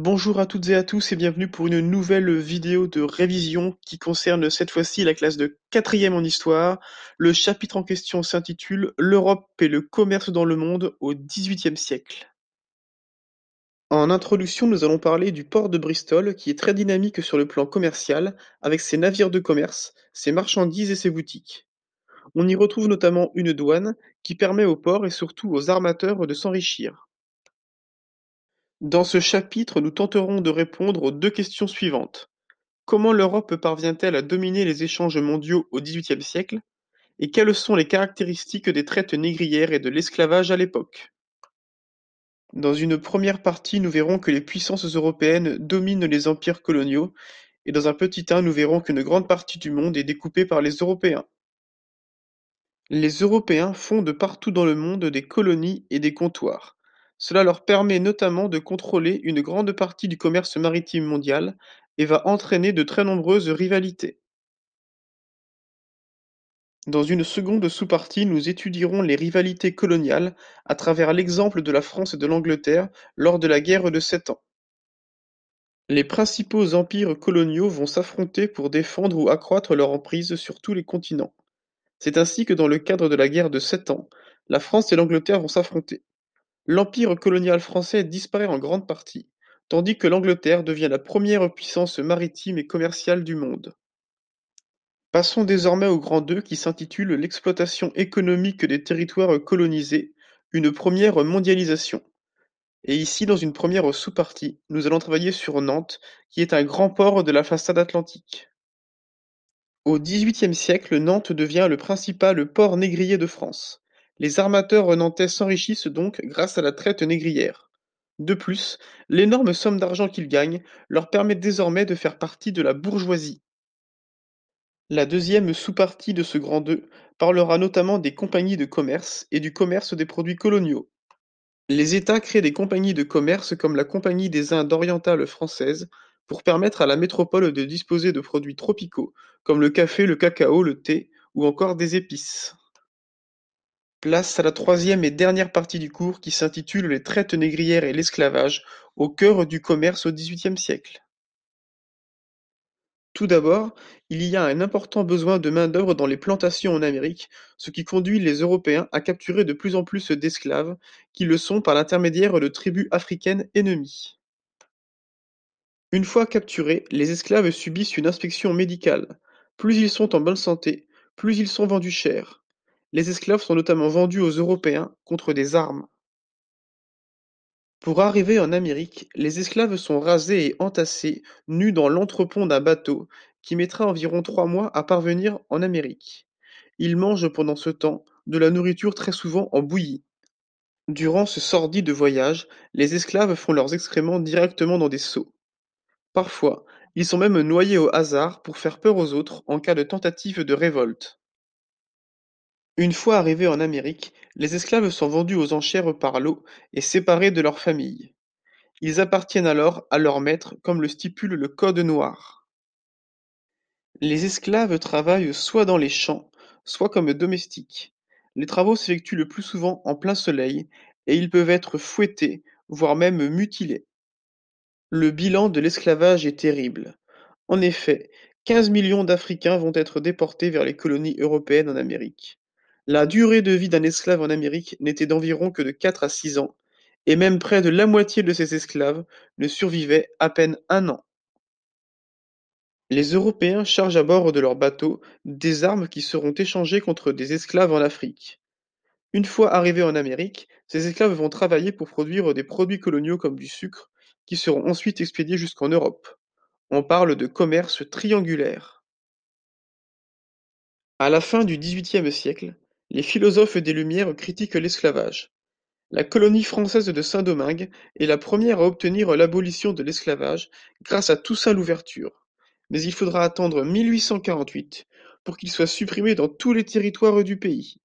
Bonjour à toutes et à tous et bienvenue pour une nouvelle vidéo de révision qui concerne cette fois-ci la classe de quatrième en histoire. Le chapitre en question s'intitule L'Europe et le commerce dans le monde au XVIIIe siècle. En introduction, nous allons parler du port de Bristol qui est très dynamique sur le plan commercial avec ses navires de commerce, ses marchandises et ses boutiques. On y retrouve notamment une douane qui permet au port et surtout aux armateurs de s'enrichir. Dans ce chapitre nous tenterons de répondre aux deux questions suivantes: comment l'Europe parvient-elle à dominer les échanges mondiaux au XVIIIe siècle et quelles sont les caractéristiques des traites négrières et de l'esclavage à l'époque? Dans une première partie, nous verrons que les puissances européennes dominent les empires coloniaux et dans un petit un nous verrons qu'une grande partie du monde est découpée par les Européens. Les Européens fondent partout dans le monde des colonies et des comptoirs. Cela leur permet notamment de contrôler une grande partie du commerce maritime mondial et va entraîner de très nombreuses rivalités. Dans une seconde sous-partie, nous étudierons les rivalités coloniales à travers l'exemple de la France et de l'Angleterre lors de la guerre de Sept Ans. Les principaux empires coloniaux vont s'affronter pour défendre ou accroître leur emprise sur tous les continents. C'est ainsi que dans le cadre de la guerre de Sept Ans, la France et l'Angleterre vont s'affronter. L'empire colonial français disparaît en grande partie, tandis que l'Angleterre devient la première puissance maritime et commerciale du monde. Passons désormais au grand II qui s'intitule L'exploitation économique des territoires colonisés, une première mondialisation. Et ici, dans une première sous-partie, nous allons travailler sur Nantes, qui est un grand port de la façade atlantique. Au XVIIIe siècle, Nantes devient le principal port négrier de France. Les armateurs renantais s'enrichissent donc grâce à la traite négrière. De plus, l'énorme somme d'argent qu'ils gagnent leur permet désormais de faire partie de la bourgeoisie. La deuxième sous-partie de ce grand 2 parlera notamment des compagnies de commerce et du commerce des produits coloniaux. Les États créent des compagnies de commerce comme la Compagnie des Indes orientales françaises pour permettre à la métropole de disposer de produits tropicaux comme le café, le cacao, le thé ou encore des épices. Place à la troisième et dernière partie du cours qui s'intitule Les traites négrières et l'esclavage, au cœur du commerce au XVIIIe siècle. Tout d'abord, il y a un important besoin de main-d'œuvre dans les plantations en Amérique, ce qui conduit les Européens à capturer de plus en plus d'esclaves, qui le sont par l'intermédiaire de tribus africaines ennemies. Une fois capturés, les esclaves subissent une inspection médicale. Plus ils sont en bonne santé, plus ils sont vendus chers. Les esclaves sont notamment vendus aux Européens contre des armes. Pour arriver en Amérique, les esclaves sont rasés et entassés nus dans l'entrepont d'un bateau qui mettra environ trois mois à parvenir en Amérique. Ils mangent pendant ce temps de la nourriture très souvent en bouillie. Durant ce sordide voyage, les esclaves font leurs excréments directement dans des seaux. Parfois, ils sont même noyés au hasard pour faire peur aux autres en cas de tentative de révolte. Une fois arrivés en Amérique, les esclaves sont vendus aux enchères par l'eau et séparés de leurs familles. Ils appartiennent alors à leur maître comme le stipule le code noir. Les esclaves travaillent soit dans les champs, soit comme domestiques. Les travaux s'effectuent le plus souvent en plein soleil et ils peuvent être fouettés, voire même mutilés. Le bilan de l'esclavage est terrible. En effet, 15 millions d'Africains vont être déportés vers les colonies européennes en Amérique. La durée de vie d'un esclave en Amérique n'était d'environ que de 4 à 6 ans, et même près de la moitié de ces esclaves ne survivaient à peine un an. Les Européens chargent à bord de leurs bateaux des armes qui seront échangées contre des esclaves en Afrique. Une fois arrivés en Amérique, ces esclaves vont travailler pour produire des produits coloniaux comme du sucre, qui seront ensuite expédiés jusqu'en Europe. On parle de commerce triangulaire. À la fin du XVIIIe siècle, les philosophes des Lumières critiquent l'esclavage. La colonie française de Saint-Domingue est la première à obtenir l'abolition de l'esclavage grâce à Toussaint Louverture, mais il faudra attendre 1848 pour qu'il soit supprimé dans tous les territoires du pays.